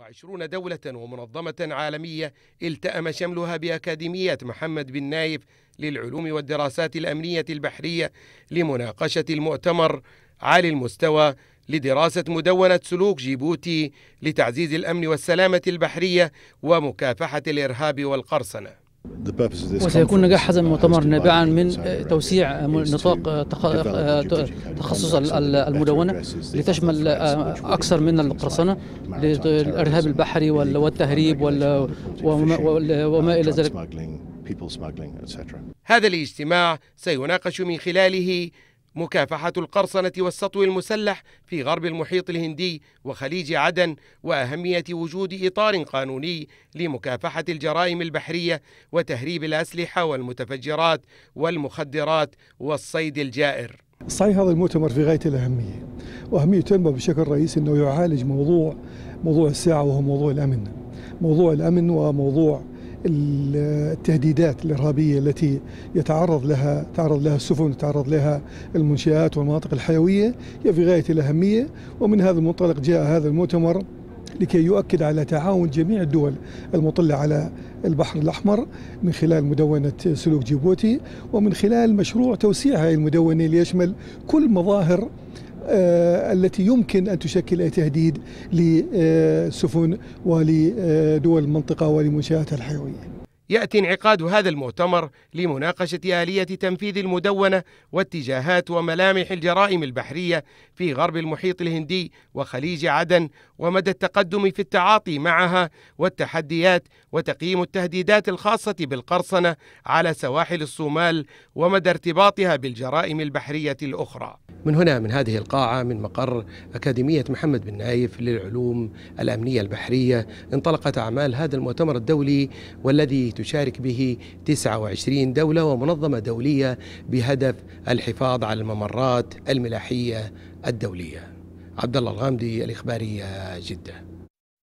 وعشرون دولة ومنظمة عالمية التأم شملها بأكاديمية محمد بن نايف للعلوم والدراسات الأمنية البحرية لمناقشة المؤتمر عالي المستوى لدراسة مدونة سلوك جيبوتي لتعزيز الأمن والسلامة البحرية ومكافحة الإرهاب والقرصنة وسيكون نجاح هذا المؤتمر نابعا من توسيع نطاق تخصص المدونة لتشمل أكثر من القرصنة للإرهاب البحري والتهريب وما إلى ذلك هذا الاجتماع سيناقش من خلاله مكافحة القرصنة والسطو المسلح في غرب المحيط الهندي وخليج عدن وأهمية وجود إطار قانوني لمكافحة الجرائم البحرية وتهريب الأسلحة والمتفجرات والمخدرات والصيد الجائر صحيح هذا المؤتمر في غاية الأهمية وأهمية تنبه بشكل رئيسي أنه يعالج موضوع موضوع الساعة وهو موضوع الأمن موضوع الأمن وموضوع التهديدات الارهابيه التي يتعرض لها تعرض لها السفن تعرض لها المنشات والمناطق الحيويه هي في غايه الاهميه ومن هذا المنطلق جاء هذا المؤتمر لكي يؤكد على تعاون جميع الدول المطلة على البحر الأحمر من خلال مدونة سلوك جيبوتي ومن خلال مشروع توسيع هذه المدونة ليشمل كل مظاهر آه، التي يمكن أن تشكل تهديد للسفن ولدول المنطقة ولمنشآتها الحيوية ياتي انعقاد هذا المؤتمر لمناقشه اليه تنفيذ المدونه واتجاهات وملامح الجرائم البحريه في غرب المحيط الهندي وخليج عدن ومدى التقدم في التعاطي معها والتحديات وتقييم التهديدات الخاصه بالقرصنه على سواحل الصومال ومدى ارتباطها بالجرائم البحريه الاخرى من هنا من هذه القاعة من مقر أكاديمية محمد بن نايف للعلوم الأمنية البحرية انطلقت أعمال هذا المؤتمر الدولي والذي تشارك به 29 دولة ومنظمة دولية بهدف الحفاظ على الممرات الملاحية الدولية عبد الله الغامدي الإخبارية جدة